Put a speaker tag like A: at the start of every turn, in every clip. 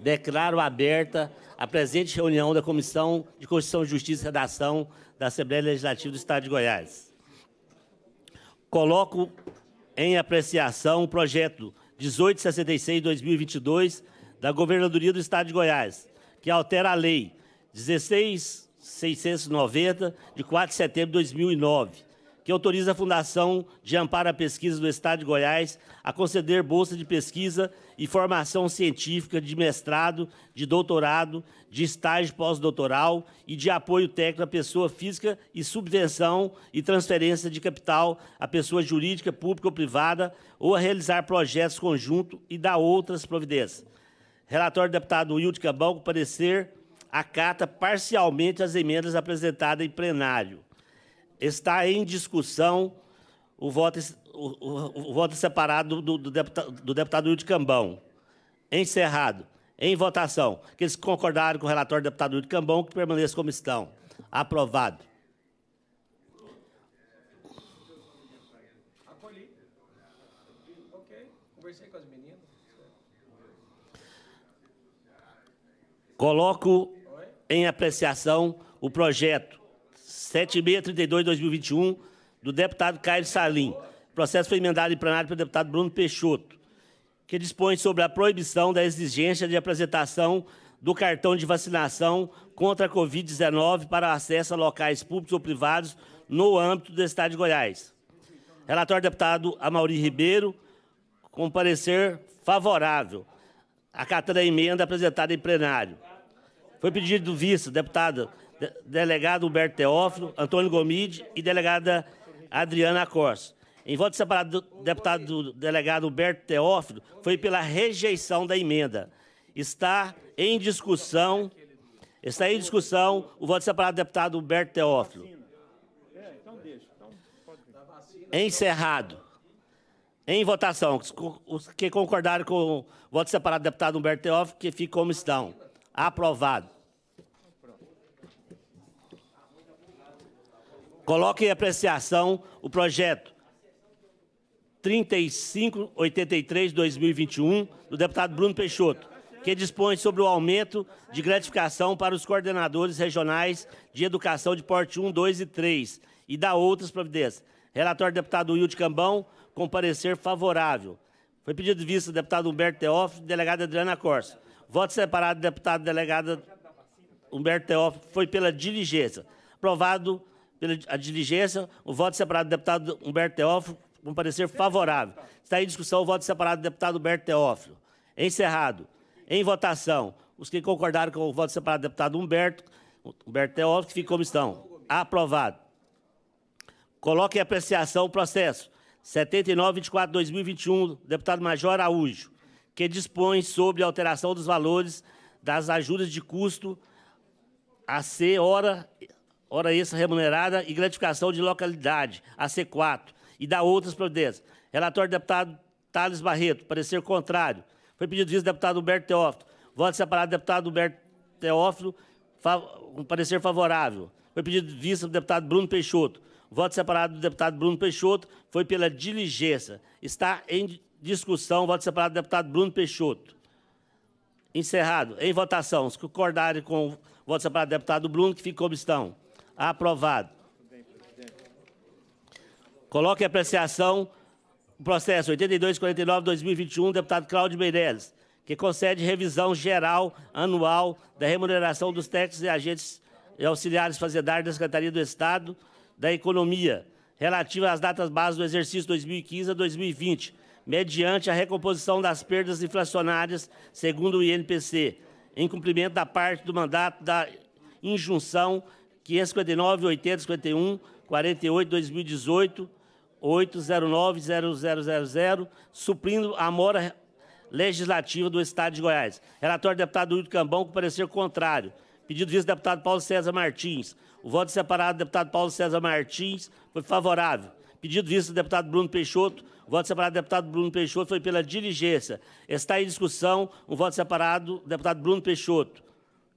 A: declaro aberta a presente reunião da Comissão de Constituição, Justiça e Redação da Assembleia Legislativa do Estado de Goiás. Coloco em apreciação o projeto 1866-2022 da Governadoria do Estado de Goiás, que altera a Lei 16690, de 4 de setembro de 2009, que autoriza a Fundação de Amparo à Pesquisa do Estado de Goiás a conceder bolsa de pesquisa e formação científica de mestrado, de doutorado, de estágio pós-doutoral e de apoio técnico à pessoa física e subvenção e transferência de capital à pessoa jurídica, pública ou privada, ou a realizar projetos conjunto e dar outras providências. Relatório do deputado Wilde Cabalco, parecer acata parcialmente as emendas apresentadas em plenário está em discussão o voto, o, o, o voto separado do, do, deputado, do deputado Wilde Cambão. Encerrado. Em votação. Que eles concordaram com o relatório do deputado Wilde Cambão que permaneça como estão. Aprovado. Coloco em apreciação o projeto 7632 2021 do deputado Caio Salim. O processo foi emendado e plenário pelo deputado Bruno Peixoto, que dispõe sobre a proibição da exigência de apresentação do cartão de vacinação contra a Covid-19 para acesso a locais públicos ou privados no âmbito do Estado de Goiás. Relatório deputado Amauri Ribeiro, com parecer favorável, acatando a emenda apresentada em plenário. Foi pedido do vice, deputada de, delegado Humberto Teófilo, Antônio Gomide e delegada Adriana Corsa. Em voto separado do deputado do delegado Humberto Teófilo, foi pela rejeição da emenda. Está em discussão, está em discussão o voto separado do deputado Humberto Teófilo. Encerrado. Em votação, os que concordaram com o voto separado do deputado Humberto Teófilo, que fica como estão. Aprovado. Coloque em apreciação o projeto 3583-2021 do deputado Bruno Peixoto, que dispõe sobre o aumento de gratificação para os coordenadores regionais de educação de porte 1, 2 e 3 e dá outras providências. Relatório do deputado Wilde Cambão, com parecer favorável. Foi pedido de vista do deputado Humberto Teófilo e delegada Adriana Corso. Voto separado do deputado delegada Humberto Teófilo foi pela diligência. Aprovado pela a diligência, o voto separado do deputado Humberto Teófilo, com parecer favorável. Está em discussão o voto separado do deputado Humberto Teófilo. Encerrado. Em votação, os que concordaram com o voto separado do deputado Humberto, Humberto Teófilo, que ficam como estão. Aprovado. Coloque em apreciação o processo 7924-2021, deputado Major Araújo, que dispõe sobre a alteração dos valores das ajudas de custo a ser hora hora extra remunerada e gratificação de localidade, AC4, e da outras providências. Relatório do deputado Thales Barreto, parecer contrário. Foi pedido vice deputado Humberto Teófilo. Voto separado deputado Humberto Teófilo, um parecer favorável. Foi pedido vice deputado Bruno Peixoto. Voto separado do deputado Bruno Peixoto foi pela diligência. Está em discussão voto separado do deputado Bruno Peixoto. Encerrado. Em votação, se concordarem com o voto separado do deputado Bruno, que ficou estão Aprovado. Coloque em apreciação o processo 8249-2021, deputado Cláudio Meirelles, que concede revisão geral anual da remuneração dos técnicos e agentes e auxiliares fazendários da Secretaria do Estado da Economia, relativa às datas base do exercício 2015 a 2020, mediante a recomposição das perdas inflacionárias, segundo o INPC, em cumprimento da parte do mandato da injunção 559, 80, 48, 2018, 809, 000 suprindo a mora legislativa do Estado de Goiás. Relatório do deputado Wilton Cambão, com parecer contrário. Pedido do deputado Paulo César Martins. O voto separado do deputado Paulo César Martins foi favorável. Pedido visto do deputado Bruno Peixoto, o voto separado do deputado Bruno Peixoto foi pela diligência. Está em discussão o voto separado do deputado Bruno Peixoto.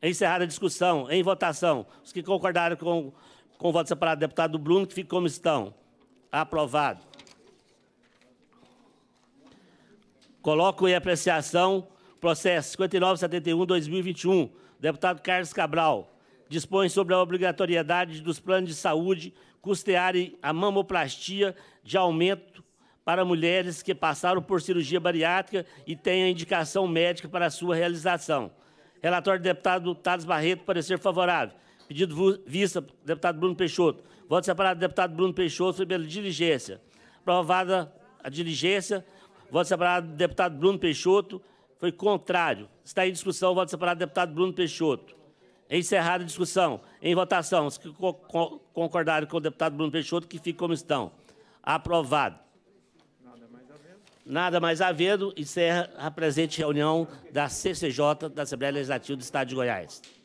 A: Encerrada a discussão. Em votação. Os que concordaram com, com o voto separado deputado Bruno, que ficam como estão. Aprovado. Coloco em apreciação processo 5971-2021, deputado Carlos Cabral. Dispõe sobre a obrigatoriedade dos planos de saúde custearem a mamoplastia de aumento para mulheres que passaram por cirurgia bariátrica e tenham indicação médica para sua realização. Relatório do deputado Tades Barreto, parecer favorável. Pedido vista, deputado Bruno Peixoto. Voto separado do deputado Bruno Peixoto sobre pela diligência. Aprovada a diligência, voto separado do deputado Bruno Peixoto. Foi contrário. Está em discussão o voto separado do deputado Bruno Peixoto. Encerrada a discussão. Em votação, os que concordaram com o deputado Bruno Peixoto, que ficam como estão. Aprovado. Nada mais havendo, encerra a presente reunião da CCJ da Assembleia Legislativa do Estado de Goiás.